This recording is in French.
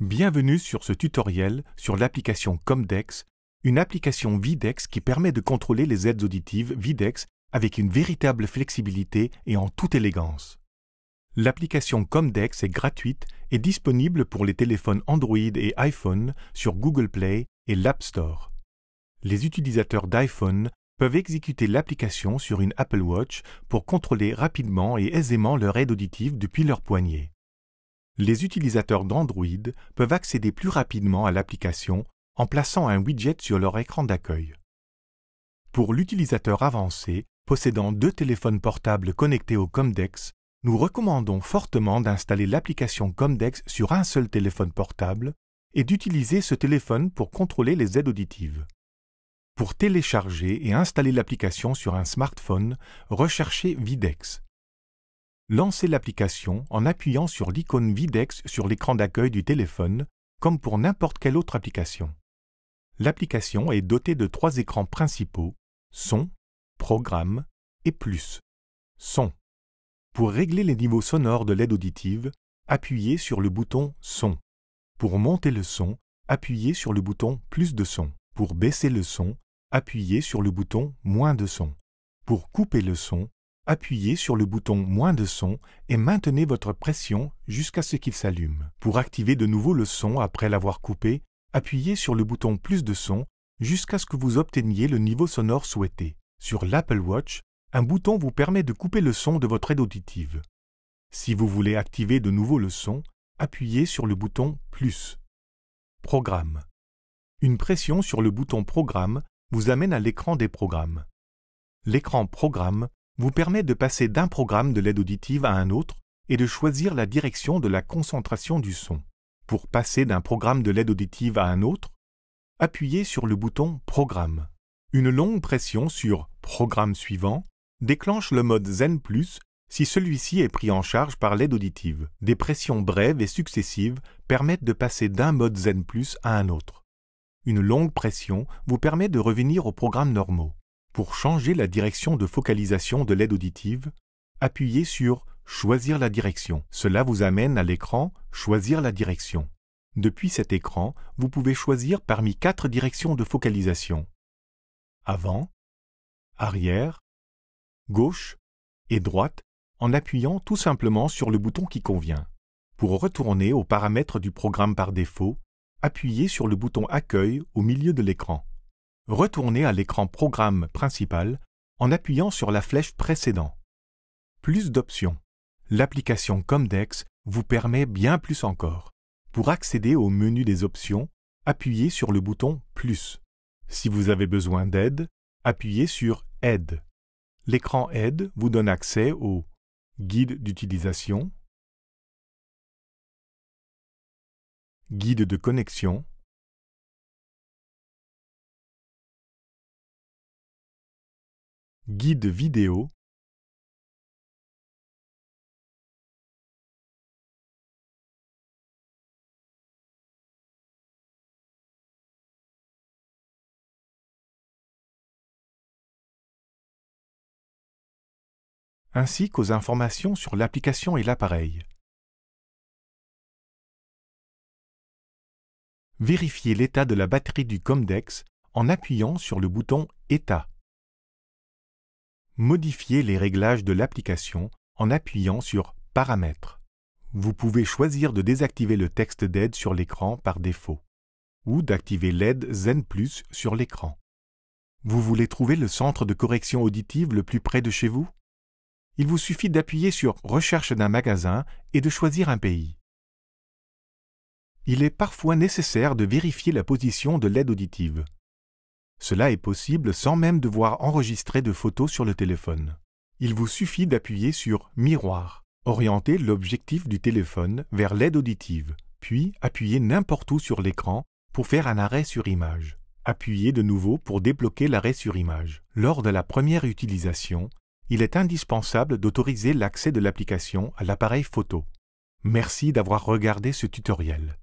Bienvenue sur ce tutoriel sur l'application Comdex, une application Videx qui permet de contrôler les aides auditives Videx avec une véritable flexibilité et en toute élégance. L'application Comdex est gratuite et disponible pour les téléphones Android et iPhone sur Google Play et l'App Store. Les utilisateurs d'iPhone peuvent exécuter l'application sur une Apple Watch pour contrôler rapidement et aisément leur aide auditive depuis leur poignet les utilisateurs d'Android peuvent accéder plus rapidement à l'application en plaçant un widget sur leur écran d'accueil. Pour l'utilisateur avancé, possédant deux téléphones portables connectés au Comdex, nous recommandons fortement d'installer l'application Comdex sur un seul téléphone portable et d'utiliser ce téléphone pour contrôler les aides auditives. Pour télécharger et installer l'application sur un smartphone, recherchez Videx lancez l'application en appuyant sur l'icône Videx sur l'écran d'accueil du téléphone, comme pour n'importe quelle autre application. L'application est dotée de trois écrans principaux son, programme et plus. Son. Pour régler les niveaux sonores de l'aide auditive, appuyez sur le bouton Son. Pour monter le son, appuyez sur le bouton Plus de son. Pour baisser le son, appuyez sur le bouton Moins de son. Pour couper le son, appuyez sur le bouton Moins de son et maintenez votre pression jusqu'à ce qu'il s'allume. Pour activer de nouveau le son après l'avoir coupé, appuyez sur le bouton Plus de son jusqu'à ce que vous obteniez le niveau sonore souhaité. Sur l'Apple Watch, un bouton vous permet de couper le son de votre aide auditive. Si vous voulez activer de nouveau le son, appuyez sur le bouton Plus. Programme. Une pression sur le bouton Programme vous amène à l'écran des programmes. L'écran Programme vous permet de passer d'un programme de l'aide auditive à un autre et de choisir la direction de la concentration du son. Pour passer d'un programme de l'aide auditive à un autre, appuyez sur le bouton Programme. Une longue pression sur Programme suivant déclenche le mode Zen Plus si celui-ci est pris en charge par l'aide auditive. Des pressions brèves et successives permettent de passer d'un mode Zen Plus à un autre. Une longue pression vous permet de revenir aux programmes normaux. Pour changer la direction de focalisation de l'aide auditive, appuyez sur Choisir la direction. Cela vous amène à l'écran Choisir la direction. Depuis cet écran, vous pouvez choisir parmi quatre directions de focalisation. Avant, arrière, gauche et droite en appuyant tout simplement sur le bouton qui convient. Pour retourner aux paramètres du programme par défaut, appuyez sur le bouton Accueil au milieu de l'écran retournez à l'écran Programme principal en appuyant sur la flèche précédent. Plus d'options. L'application Comdex vous permet bien plus encore. Pour accéder au menu des options, appuyez sur le bouton Plus. Si vous avez besoin d'aide, appuyez sur Aide. L'écran Aide vous donne accès au Guide d'utilisation, Guide de connexion, guide vidéo ainsi qu'aux informations sur l'application et l'appareil. Vérifiez l'état de la batterie du Comdex en appuyant sur le bouton État modifier les réglages de l'application en appuyant sur Paramètres. Vous pouvez choisir de désactiver le texte d'aide sur l'écran par défaut ou d'activer l'aide Zen Plus sur l'écran. Vous voulez trouver le centre de correction auditive le plus près de chez vous Il vous suffit d'appuyer sur Recherche d'un magasin et de choisir un pays. Il est parfois nécessaire de vérifier la position de l'aide auditive. Cela est possible sans même devoir enregistrer de photos sur le téléphone. Il vous suffit d'appuyer sur Miroir. orienter l'objectif du téléphone vers l'aide auditive, puis appuyer n'importe où sur l'écran pour faire un arrêt sur image. Appuyez de nouveau pour débloquer l'arrêt sur image. Lors de la première utilisation, il est indispensable d'autoriser l'accès de l'application à l'appareil photo. Merci d'avoir regardé ce tutoriel.